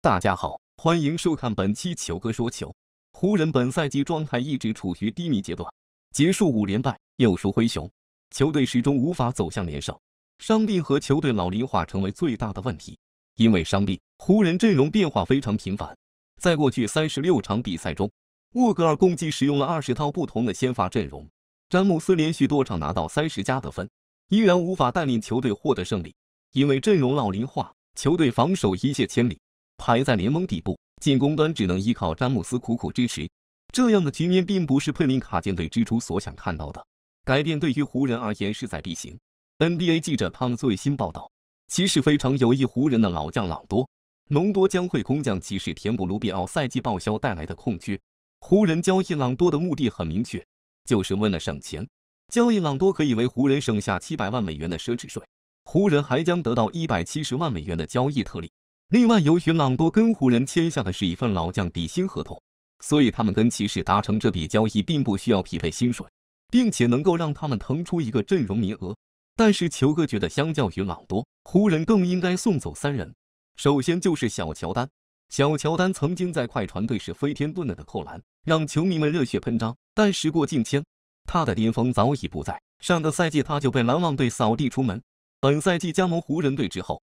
大家好，欢迎收看本期球哥说球。湖人本赛季状态一直处于低迷阶段，结束五连败又输灰熊，球队始终无法走向连胜。伤病和球队老龄化成为最大的问题。因为伤病，湖人阵容变化非常频繁。在过去三十六场比赛中，沃格尔共计使用了二十套不同的先发阵容。詹姆斯连续多场拿到三十加得分，依然无法带领球队获得胜利。因为阵容老龄化，球队防守一泻千里。排在联盟底部，进攻端只能依靠詹姆斯苦苦支持，这样的局面并不是佩林卡舰队之初所想看到的。改变对于湖人而言势在必行。NBA 记者汤姆最新报道，骑士非常有意湖人的老将朗多，隆多将会空降骑士填补卢比奥赛季报销带来的空缺。湖人交易朗多的目的很明确，就是为了省钱。交易朗多可以为湖人省下七百万美元的奢侈税，湖人还将得到一百七十万美元的交易特例。另外，由于朗多跟湖人签下的是一份老将底薪合同，所以他们跟骑士达成这笔交易并不需要匹配薪水，并且能够让他们腾出一个阵容名额。但是，球哥觉得，相较于朗多，湖人更应该送走三人。首先就是小乔丹，小乔丹曾经在快船队是飞天遁地的扣篮，让球迷们热血喷张。但时过境迁，他的巅峰早已不在。上个赛季他就被篮网队扫地出门，本赛季加盟湖人队之后。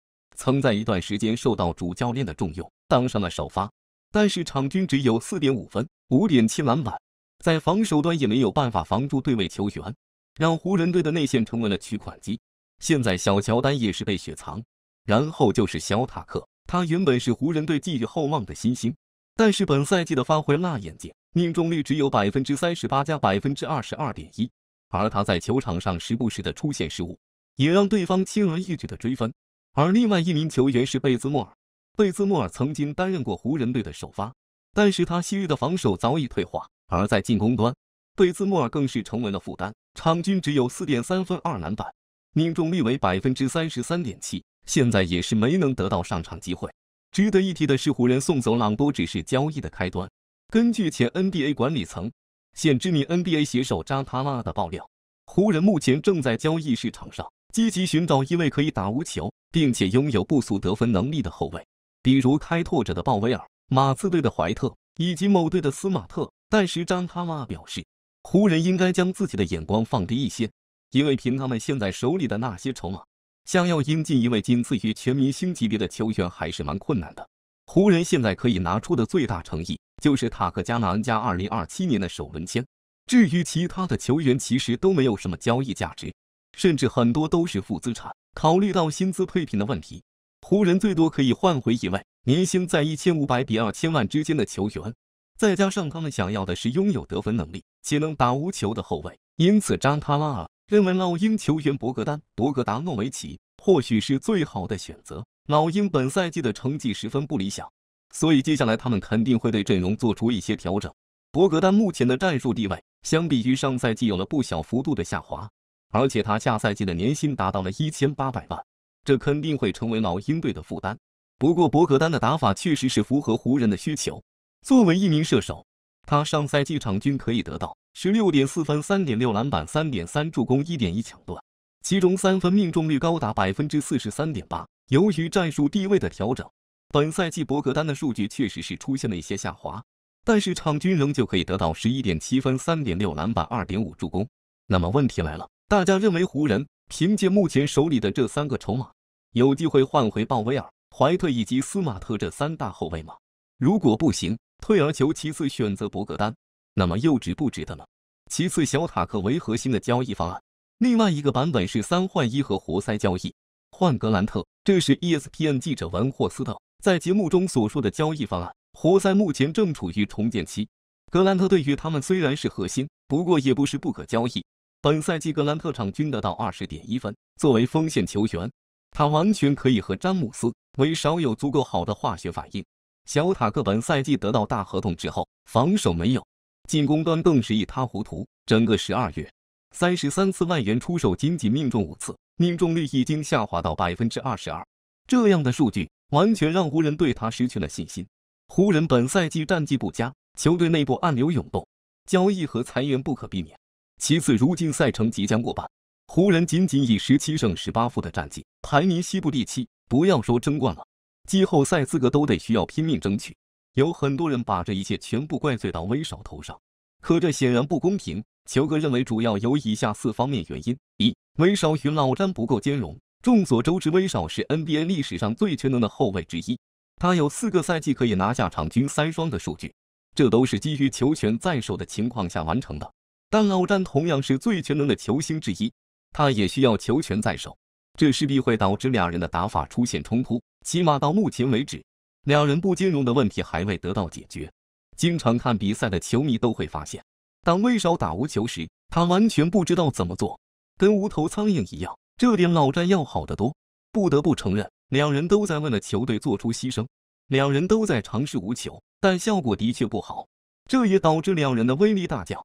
曾在一段时间受到主教练的重用，当上了首发，但是场均只有四点五分、五点七篮板，在防守端也没有办法防住对位球员，让湖人队的内线成为了取款机。现在小乔丹也是被雪藏，然后就是小塔克，他原本是湖人队寄予厚望的新星，但是本赛季的发挥辣眼睛，命中率只有百分之三十八加百分之二十二点一，而他在球场上时不时的出现失误，也让对方轻而易举的追分。而另外一名球员是贝兹莫尔，贝兹莫尔曾经担任过湖人队的首发，但是他昔日的防守早已退化，而在进攻端，贝兹莫尔更是成为了负担，场均只有四点三分二篮板，命中率为百分之三十三点七，现在也是没能得到上场机会。值得一提的是，湖人送走朗多只是交易的开端，根据前 NBA 管理层、现知名 NBA 携手扎塔拉的爆料，湖人目前正在交易市场上积极寻找一位可以打无球。并且拥有不俗得分能力的后卫，比如开拓者的鲍威尔、马刺队的怀特以及某队的斯马特。但是张他妈表示，湖人应该将自己的眼光放低一些，因为凭他们现在手里的那些筹码，想要引进一位仅次于全明星级别的球员还是蛮困难的。湖人现在可以拿出的最大诚意就是塔克、加纳安加2027年的首轮签。至于其他的球员，其实都没有什么交易价值。甚至很多都是负资产。考虑到薪资配平的问题，湖人最多可以换回一位年薪在一千五百比二千万之间的球员，再加上他们想要的是拥有得分能力且能打无球的后卫，因此扎塔拉尔认为老鹰球员博格丹·博格达诺维奇或许是最好的选择。老鹰本赛季的成绩十分不理想，所以接下来他们肯定会对阵容做出一些调整。博格丹目前的战术地位，相比于上赛季有了不小幅度的下滑。而且他下赛季的年薪达到了一千八百万，这肯定会成为老鹰队的负担。不过博格丹的打法确实是符合湖人的需求。作为一名射手，他上赛季场均可以得到十六点四分、三点六篮板、三点三助攻、一点一抢断，其中三分命中率高达百分之四十三点八。由于战术地位的调整，本赛季博格丹的数据确实是出现了一些下滑，但是场均仍旧可以得到十一点七分、三点六篮板、二点五助攻。那么问题来了。大家认为湖人凭借目前手里的这三个筹码，有机会换回鲍威尔、怀特以及斯马特这三大后卫吗？如果不行，退而求其次选择博格丹，那么又值不值得呢？其次，小塔克为核心的交易方案，另外一个版本是三换一和活塞交易换格兰特，这是 ESPN 记者文霍斯特在节目中所说的交易方案。活塞目前正处于重建期，格兰特对于他们虽然是核心，不过也不是不可交易。本赛季格兰特场均得到二十点一分，作为锋线球员，他完全可以和詹姆斯为少有足够好的化学反应。小塔克本赛季得到大合同之后，防守没有，进攻端更是一塌糊涂。整个十二月，三十三次外援出手仅仅命中五次，命中率已经下滑到百分之二十二。这样的数据完全让湖人对他失去了信心。湖人本赛季战绩不佳，球队内部暗流涌动，交易和裁员不可避免。其次，如今赛程即将过半，湖人仅仅以十七胜十八负的战绩排名西部第七，不要说争冠了，季后赛资格都得需要拼命争取。有很多人把这一切全部怪罪到威少头上，可这显然不公平。球哥认为，主要有以下四方面原因：一、威少与老詹不够兼容。众所周知，威少是 NBA 历史上最全能的后卫之一，他有四个赛季可以拿下场均三双的数据，这都是基于球权在手的情况下完成的。但老詹同样是最全能的球星之一，他也需要球权在手，这势必会导致两人的打法出现冲突。起码到目前为止，两人不兼容的问题还未得到解决。经常看比赛的球迷都会发现，当威少打无球时，他完全不知道怎么做，跟无头苍蝇一样。这点老詹要好得多。不得不承认，两人都在为了球队做出牺牲，两人都在尝试无球，但效果的确不好。这也导致两人的威力大降。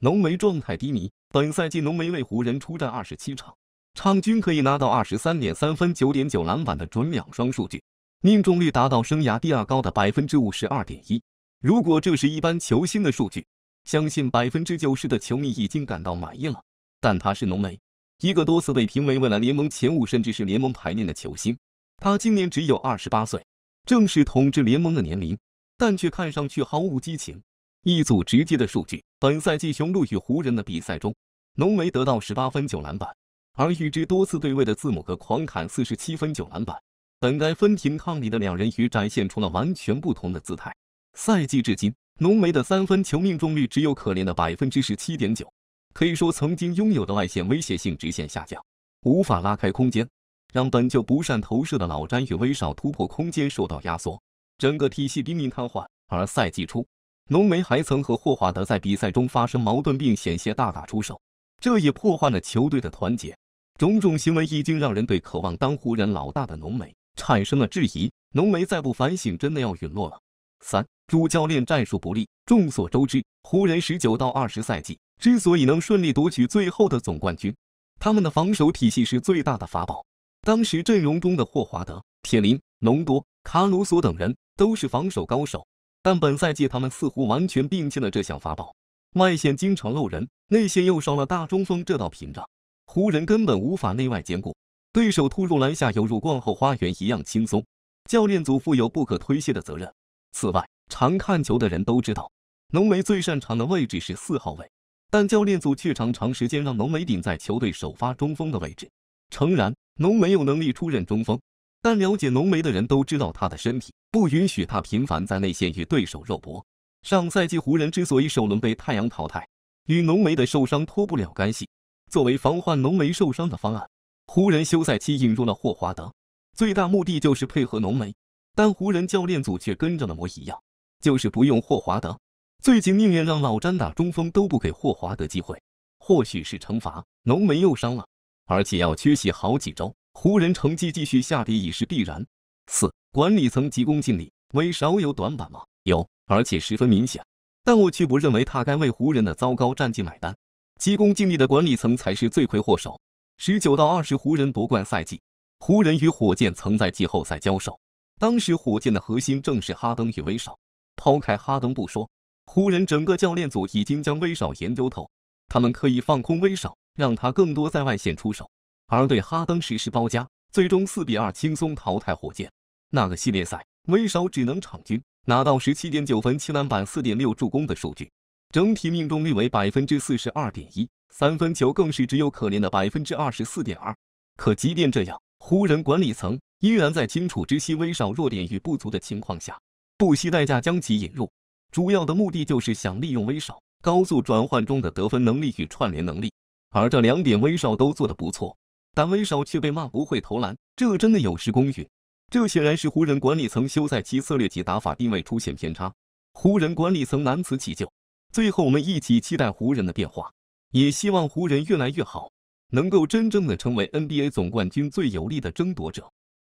浓眉状态低迷，本赛季浓眉为湖人出战二十七场，场均可以拿到二十三点三分、九点九篮板的准两双数据，命中率达到生涯第二高的百分之五十二点一。如果这是一般球星的数据，相信百分之九十的球迷已经感到满意了。但他是浓眉，一个多次被评为未来联盟前五甚至是联盟排面的球星，他今年只有二十八岁，正是统治联盟的年龄，但却看上去毫无激情。一组直接的数据：本赛季雄鹿与湖人的比赛中，浓眉得到十八分九篮板，而与之多次对位的字母哥狂砍四十七分九篮板。本该分庭抗礼的两人，却展现出了完全不同的姿态。赛季至今，浓眉的三分球命中率只有可怜的百分之十七点九，可以说曾经拥有的外线威胁性直线下降，无法拉开空间，让本就不善投射的老詹与威少突破空间受到压缩，整个体系濒临瘫痪。而赛季初。浓眉还曾和霍华德在比赛中发生矛盾，并险些大打出手，这也破坏了球队的团结。种种行为已经让人对渴望当湖人老大的浓眉产生了质疑。浓眉再不反省，真的要陨落了。三主教练战术不利。众所周知，湖人十九到二十赛季之所以能顺利夺取最后的总冠军，他们的防守体系是最大的法宝。当时阵容中的霍华德、铁林、隆多、卡鲁索等人都是防守高手。但本赛季他们似乎完全摒弃了这项法宝，外线经常漏人，内线又少了大中锋这道屏障，湖人根本无法内外兼顾，对手突入篮下犹如逛后花园一样轻松。教练组负有不可推卸的责任。此外，常看球的人都知道，浓眉最擅长的位置是四号位，但教练组却常长时间让浓眉顶在球队首发中锋的位置。诚然，浓眉有能力出任中锋。但了解浓眉的人都知道，他的身体不允许他频繁在内线与对手肉搏。上赛季湖人之所以首轮被太阳淘汰，与浓眉的受伤脱不了干系。作为防患浓眉受伤的方案，湖人休赛期引入了霍华德，最大目的就是配合浓眉。但湖人教练组却跟着了模一样，就是不用霍华德。最近宁愿让老詹打中锋，都不给霍华德机会。或许是惩罚，浓眉又伤了，而且要缺席好几周。湖人成绩继续下跌已是必然。四管理层急功近利，威少有短板吗？有，而且十分明显。但我却不认为他该为湖人的糟糕战绩买单。急功近利的管理层才是罪魁祸首。十九到二十湖人夺冠赛季，湖人与火箭曾在季后赛交手，当时火箭的核心正是哈登与威少。抛开哈登不说，湖人整个教练组已经将威少研究透，他们刻意放空威少，让他更多在外线出手。而对哈登实施包夹，最终四比二轻松淘汰火箭。那个系列赛，威少只能场均拿到十七点九分、七篮板、四点六助攻的数据，整体命中率为百分之四十二点一，三分球更是只有可怜的百分之二十四点二。可即便这样，湖人管理层依然在清楚知悉威少弱点与不足的情况下，不惜代价将其引入。主要的目的就是想利用威少高速转换中的得分能力与串联能力，而这两点威少都做得不错。但威少却被骂不会投篮，这真的有失公允。这显然是湖人管理层休赛期策略及打法定位出现偏差，湖人管理层难辞其咎。最后，我们一起期待湖人的变化，也希望湖人越来越好，能够真正的成为 NBA 总冠军最有力的争夺者。